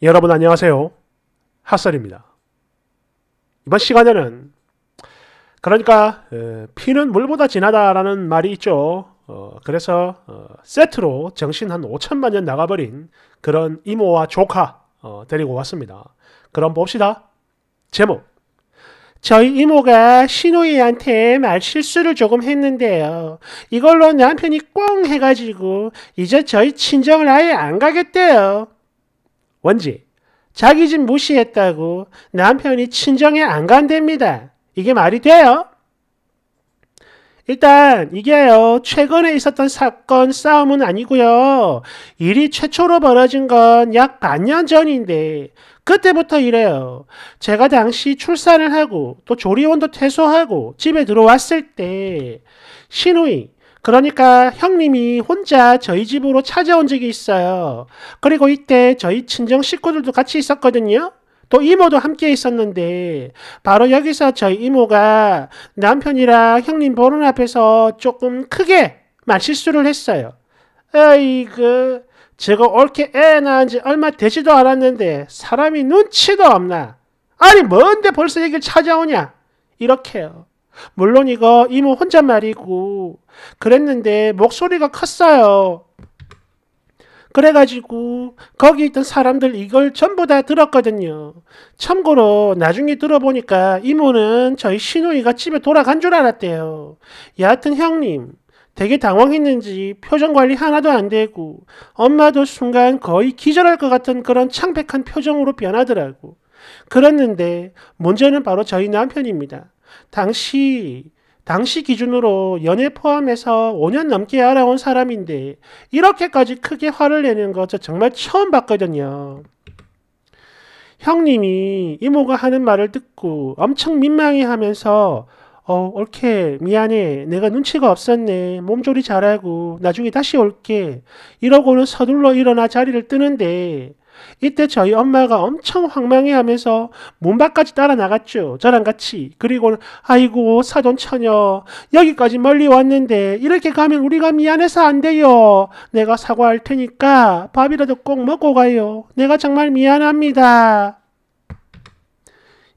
여러분 안녕하세요. 핫설입니다. 이번 시간에는 그러니까 피는 물보다 진하다라는 말이 있죠. 어, 그래서 어, 세트로 정신 한 5천만 년 나가버린 그런 이모와 조카 어, 데리고 왔습니다. 그럼 봅시다. 제목 저희 이모가 신우이한테 말 실수를 조금 했는데요. 이걸로 남편이 꽁 해가지고 이제 저희 친정을 아예 안 가겠대요. 뭔지 자기 집 무시했다고 남편이 친정에 안 간답니다. 이게 말이 돼요? 일단 이게요. 최근에 있었던 사건 싸움은 아니고요. 일이 최초로 벌어진 건 약 반년 전인데 그때부터 이래요. 제가 당시 출산을 하고 또 조리원도 퇴소하고 집에 들어왔을 때 신우이 그러니까 형님이 혼자 저희 집으로 찾아온 적이 있어요. 그리고 이때 저희 친정 식구들도 같이 있었거든요. 또 이모도 함께 있었는데 바로 여기서 저희 이모가 남편이랑 형님 보는 앞에서 조금 크게 말실수를 했어요. 에이그 제가 올게애 낳은 지 얼마 되지도 않았는데 사람이 눈치도 없나? 아니 뭔데 벌써 얘기를 찾아오냐? 이렇게요. 물론 이거 이모 혼잣말이고 그랬는데 목소리가 컸어요. 그래가지고 거기 있던 사람들 이걸 전부 다 들었거든요. 참고로 나중에 들어보니까 이모는 저희 신우이가 집에 돌아간 줄 알았대요. 여하튼 형님 되게 당황했는지 표정 관리 하나도 안 되고 엄마도 순간 거의 기절할 것 같은 그런 창백한 표정으로 변하더라고. 그랬는데 문제는 바로 저희 남편입니다. 당시 당시 기준으로 연애 포함해서 5년 넘게 알아온 사람인데 이렇게까지 크게 화를 내는 거 저 정말 처음 봤거든요. 형님이 이모가 하는 말을 듣고 엄청 민망해하면서 어, 올케 미안해 내가 눈치가 없었네 몸조리 잘하고 나중에 다시 올게 이러고는 서둘러 일어나 자리를 뜨는데 이때 저희 엄마가 엄청 황망해하면서 문 밖까지 따라 나갔죠. 저랑 같이. 그리고는 아이고 사돈 처녀 여기까지 멀리 왔는데 이렇게 가면 우리가 미안해서 안 돼요. 내가 사과할 테니까 밥이라도 꼭 먹고 가요. 내가 정말 미안합니다.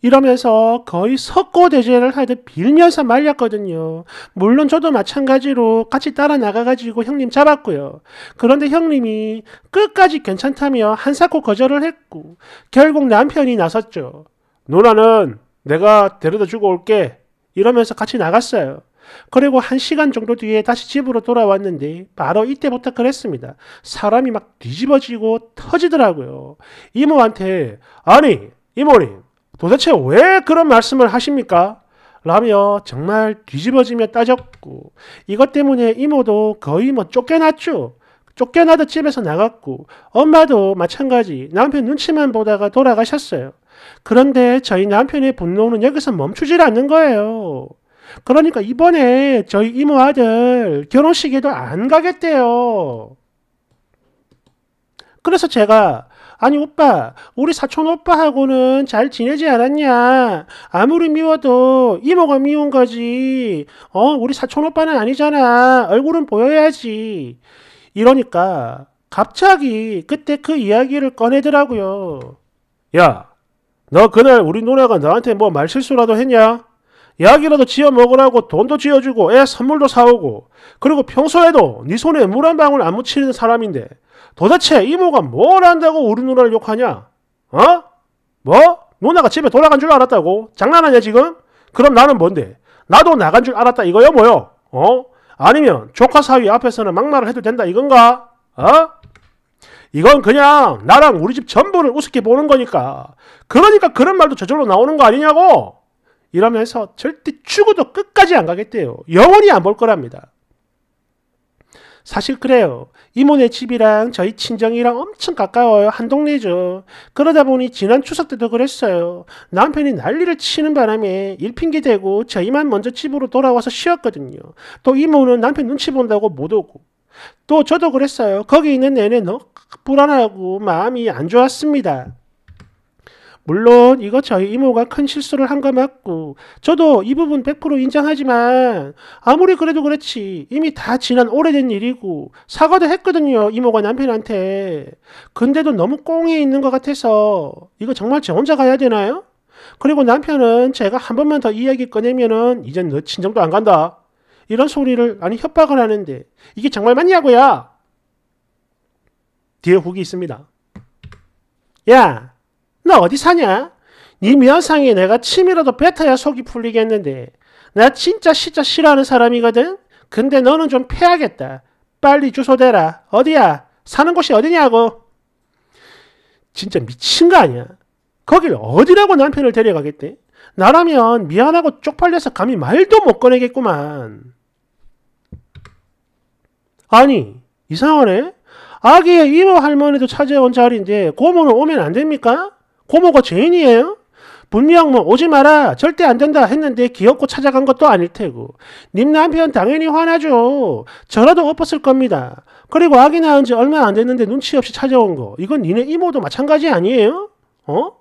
이러면서 거의 석고 대제를 하듯 빌면서 말렸거든요. 물론 저도 마찬가지로 같이 따라 나가가지고 형님 잡았고요. 그런데 형님이 끝까지 괜찮다며 한사코 거절을 했고 결국 남편이 나섰죠. 누나는 내가 데려다 주고 올게 이러면서 같이 나갔어요. 그리고 한 시간 정도 뒤에 다시 집으로 돌아왔는데 바로 이때부터 그랬습니다. 사람이 막 뒤집어지고 터지더라고요. 이모한테 아니 이모님 도대체 왜 그런 말씀을 하십니까? 라며 정말 뒤집어지며 따졌고 이것 때문에 이모도 거의 뭐 쫓겨났죠. 쫓겨나듯 집에서 나갔고 엄마도 마찬가지 남편 눈치만 보다가 돌아가셨어요. 그런데 저희 남편의 분노는 여기서 멈추질 않는 거예요. 그러니까 이번에 저희 이모 아들 결혼식에도 안 가겠대요. 그래서 제가 아니 오빠 우리 사촌 오빠하고는 잘 지내지 않았냐 아무리 미워도 이모가 미운 거지 어 우리 사촌 오빠는 아니잖아 얼굴은 보여야지 이러니까 갑자기 그때 그 이야기를 꺼내더라고요 야너 그날 우리 누나가 너한테뭐 말실수라도 했냐 약이라도 지어 먹으라고 돈도 지어주고 애 선물도 사오고 그리고 평소에도 네 손에 물 한 방울 안 묻히는 사람인데 도대체 이모가 뭘 안다고 우리 누나를 욕하냐? 어? 뭐? 누나가 집에 돌아간 줄 알았다고? 장난하냐 지금? 그럼 나는 뭔데? 나도 나간 줄 알았다 이거요 뭐요? 어? 아니면 조카 사위 앞에서는 막말을 해도 된다 이건가? 어? 이건 그냥 나랑 우리 집 전부를 우습게 보는 거니까 그러니까 그런 말도 저절로 나오는 거 아니냐고 이러면서 절대 죽어도 끝까지 안 가겠대요 영원히 안 볼 거랍니다 사실 그래요. 이모네 집이랑 저희 친정이랑 엄청 가까워요. 한 동네죠. 그러다 보니 지난 추석 때도 그랬어요. 남편이 난리를 치는 바람에 일핑계 대고 저희만 먼저 집으로 돌아와서 쉬었거든요. 또 이모는 남편 눈치 본다고 못 오고. 또 저도 그랬어요. 거기 있는 내내 너무 불안하고 마음이 안 좋았습니다. 물론 이거 저희 이모가 큰 실수를 한 거 맞고 저도 이 부분 100% 인정하지만 아무리 그래도 그렇지 이미 다 지난 오래된 일이고 사과도 했거든요 이모가 남편한테 근데도 너무 꽁에 있는 것 같아서 이거 정말 저 혼자 가야 되나요? 그리고 남편은 제가 한 번만 더 이야기 꺼내면은 이젠 너 친정도 안 간다. 이런 소리를 아니 협박을 하는데 이게 정말 맞냐고요? 뒤에 후기 있습니다. 야, 나 어디 사냐? 네 면상에 내가 침이라도 뱉어야 속이 풀리겠는데 나 진짜 진짜 싫어하는 사람이거든? 근데 너는 좀 패하겠다. 빨리 주소 대라. 어디야? 사는 곳이 어디냐고. 진짜 미친 거 아니야? 거길 어디라고 남편을 데려가겠대? 나라면 미안하고 쪽팔려서 감히 말도 못 꺼내겠구만. 아니, 이상하네? 아기의 이모 할머니도 찾아온 자리인데 고모는 오면 안 됩니까? 고모가 죄인이에요? 분명 뭐 오지 마라 절대 안 된다 했는데 귀엽고 찾아간 것도 아닐 테고 님 남편 당연히 화나죠 저라도 엎었을 겁니다 그리고 아기 낳은 지 얼마 안 됐는데 눈치 없이 찾아온 거 이건 니네 이모도 마찬가지 아니에요? 어?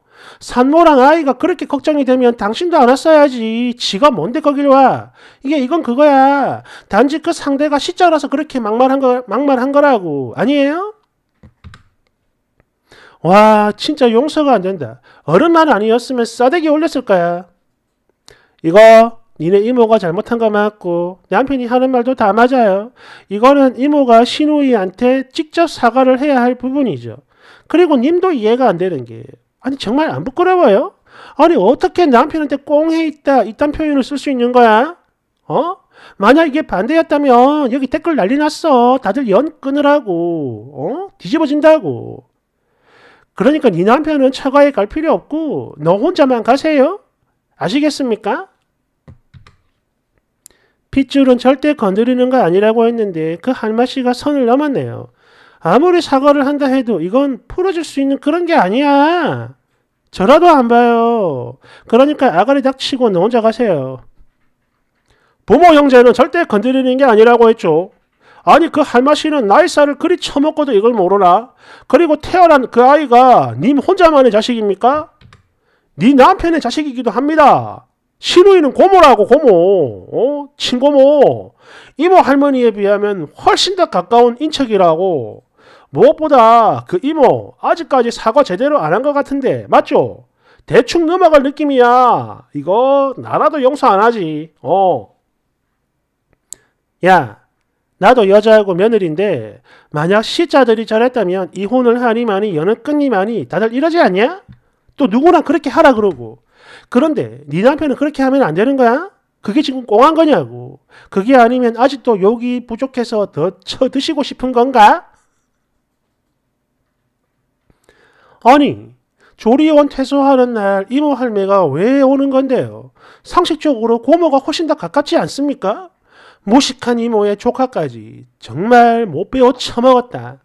산모랑 아이가 그렇게 걱정이 되면 당신도 안 왔어야지. 지가 뭔데 거길 와. 이게 이건 그거야. 단지 그 상대가 시자라서 그렇게 막말한 거 막말한 거라고. 아니에요? 와, 진짜 용서가 안 된다. 어른만 아니었으면 싸대기 올렸을 거야. 이거 니네 이모가 잘못한 거 맞고 남편이 하는 말도 다 맞아요. 이거는 이모가 신우이한테 직접 사과를 해야 할 부분이죠. 그리고 님도 이해가 안 되는 게 아니 정말 안 부끄러워요? 아니 어떻게 남편한테 꽁해 있다 이딴 표현을 쓸 수 있는 거야? 어? 만약 이게 반대였다면 여기 댓글 난리 났어. 다들 연 끊으라고. 어? 뒤집어진다고. 그러니까 네 남편은 처가에 갈 필요 없고 너 혼자만 가세요. 아시겠습니까? 핏줄은 절대 건드리는 거 아니라고 했는데 그 할마씨가 선을 넘었네요. 아무리 사과를 한다 해도 이건 풀어질수 있는 그런 게 아니야. 저라도 안 봐요. 그러니까 아가리 닥치고 너 혼자 가세요. 부모 형제는 절대 건드리는 게 아니라고 했죠. 아니 그 할마씨는 나이 살을 그리 처먹고도 이걸 모르나? 그리고 태어난 그 아이가 님 혼자만의 자식입니까? 네 남편의 자식이기도 합니다. 시누이는 고모라고 고모, 어? 친고모, 이모 할머니에 비하면 훨씬 더 가까운 인척이라고. 무엇보다 그 이모 아직까지 사과 제대로 안 한 것 같은데 맞죠? 대충 넘어갈 느낌이야. 이거 나라도 용서 안 하지. 어. 야, 나도 여자하고 며느리인데 만약 시자들이 잘했다면 이혼을 하니마니 연을 끊니마니 다들 이러지 않냐? 또 누구나 그렇게 하라 그러고 그런데 네 남편은 그렇게 하면 안 되는 거야? 그게 지금 꽁한 거냐고 그게 아니면 아직도 욕이 부족해서 더 쳐드시고 싶은 건가? 아니 조리원 퇴소하는 날 이모 할매가 왜 오는 건데요? 상식적으로 고모가 훨씬 더 가깝지 않습니까? 무식한 이모의 조카까지 정말 못 배워 처먹었다.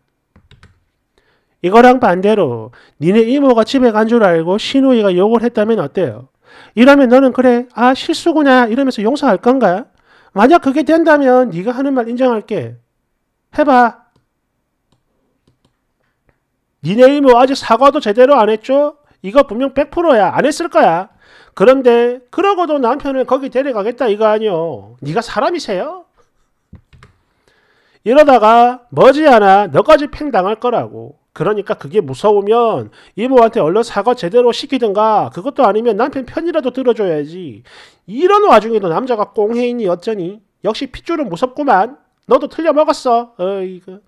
이거랑 반대로 니네 이모가 집에 간 줄 알고 신우이가 욕을 했다면 어때요? 이러면 너는 그래 아 실수구나 이러면서 용서할 건가? 만약 그게 된다면 네가 하는 말 인정할게. 해봐. 니네 이모 아직 사과도 제대로 안 했죠? 이거 분명 100%야. 안 했을 거야. 그런데 그러고도 남편을 거기 데려가겠다 이거 아니요. 네가 사람이세요? 이러다가 머지않아 너까지 팽당할 거라고. 그러니까 그게 무서우면 이모한테 얼른 사과 제대로 시키든가 그것도 아니면 남편 편이라도 들어줘야지. 이런 와중에도 남자가 꽁해있니 어쩌니? 역시 핏줄은 무섭구만. 너도 틀려먹었어. 어이구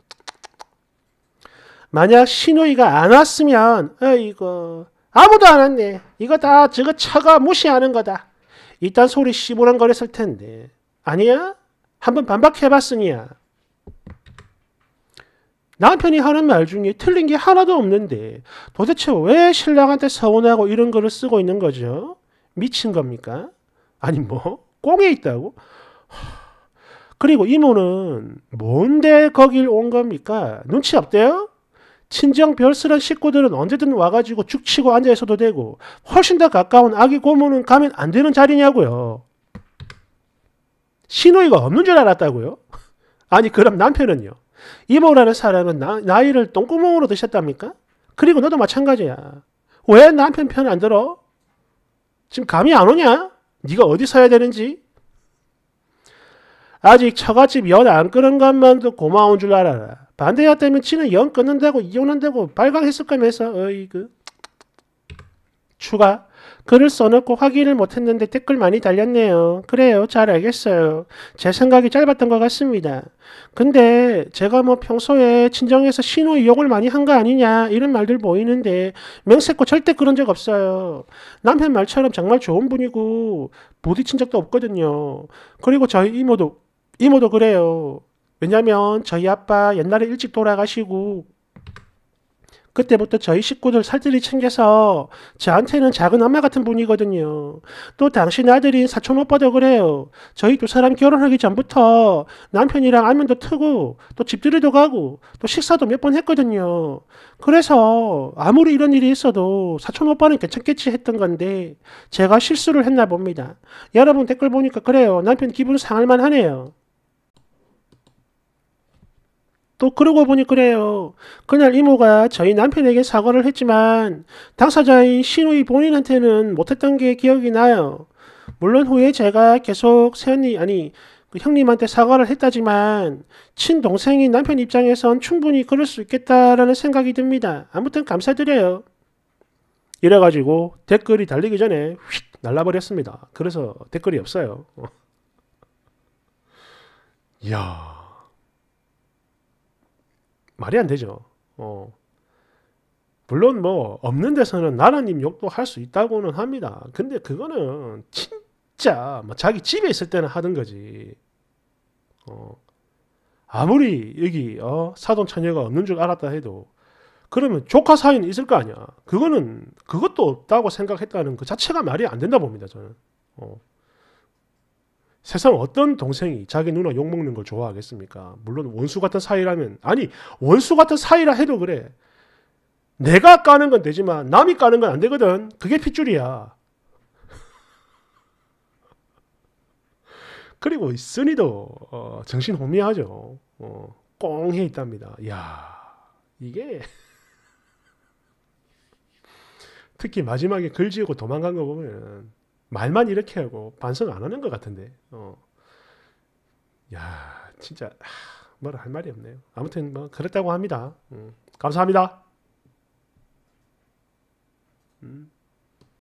만약 신우이가 안 왔으면 어이구 아무도 안 왔네. 이거 다 저거 차가 무시하는 거다. 이딴 소리 시부렁거렸을 텐데. 아니야? 한번 반박해봤으니야. 남편이 하는 말 중에 틀린 게 하나도 없는데 도대체 왜 신랑한테 서운하고 이런 글을 쓰고 있는 거죠? 미친 겁니까? 아니 뭐? 꽁에 있다고? 그리고 이모는 뭔데 거길 온 겁니까? 눈치 없대요? 친정 별스런 식구들은 언제든 와가지고 죽치고 앉아 있어도 되고 훨씬 더 가까운 아기 고모는 가면 안 되는 자리냐고요. 시누이가 없는 줄 알았다고요? 아니 그럼 남편은요? 이모라는 사람은 나, 이를 똥구멍으로 드셨답니까? 그리고 너도 마찬가지야. 왜 남편 편 안 들어? 지금 감이 안 오냐? 네가 어디 서야 되는지? 아직 처갓집 연안 끄는 것만도 고마운 줄 알아라. 반대야 때문에 치는 연 끊는다고 이혼한다고 발각했을까면서 어이 그 추가 글을 써놓고 확인을 못했는데 댓글 많이 달렸네요. 그래요. 잘 알겠어요. 제 생각이 짧았던 것 같습니다. 근데 제가 뭐 평소에 친정에서 신우의 욕을 많이 한 거 아니냐 이런 말들 보이는데 명색고 절대 그런 적 없어요. 남편 말처럼 정말 좋은 분이고 부딪힌 적도 없거든요. 그리고 저희 이모도 이모도 그래요. 왜냐면 저희 아빠 옛날에 일찍 돌아가시고 그때부터 저희 식구들 살뜰히 챙겨서 저한테는 작은 엄마 같은 분이거든요. 또 당신 아들인 사촌 오빠도 그래요. 저희 두 사람 결혼하기 전부터 남편이랑 알면도 트고 또 집들이도 가고 또 식사도 몇 번 했거든요. 그래서 아무리 이런 일이 있어도 사촌 오빠는 괜찮겠지 했던 건데 제가 실수를 했나 봅니다. 여러분 댓글 보니까 그래요. 남편 기분 상할 만 하네요. 또 그러고 보니 그래요. 그날 이모가 저희 남편에게 사과를 했지만 당사자인 신우이 본인한테는 못했던 게 기억이 나요. 물론 후에 제가 계속 세언니 아니 그 형님한테 사과를 했다지만 친동생인 남편 입장에선 충분히 그럴 수 있겠다라는 생각이 듭니다. 아무튼 감사드려요. 이래가지고 댓글이 달리기 전에 휙 날라버렸습니다. 그래서 댓글이 없어요. 이야. 말이 안 되죠. 어. 물론 뭐 없는 데서는 나라님 욕도 할 수 있다고는 합니다. 근데 그거는 진짜 뭐 자기 집에 있을 때는 하던 거지. 어. 아무리 여기 어, 사돈 처녀가 없는 줄 알았다 해도 그러면 조카 사이는 있을 거 아니야. 그거는 그것도 없다고 생각했다는 그 자체가 말이 안 된다 봅니다. 저는. 어. 세상 어떤 동생이 자기 누나 욕먹는 걸 좋아하겠습니까? 물론 원수 같은 사이라면, 아니, 원수 같은 사이라 해도 그래. 내가 까는 건 되지만 남이 까는 건 안 되거든. 그게 핏줄이야. 그리고 쓰니도 어, 정신 혼미하죠. 어, 꽁해 있답니다. 야 이게 특히 마지막에 글 지우고 도망간 거 보면 말만 이렇게 하고 반성 안 하는 것 같은데. 어. 야, 진짜 뭐라 할 말이 없네요. 아무튼 뭐 그랬다고 합니다. 음, 감사합니다. 음.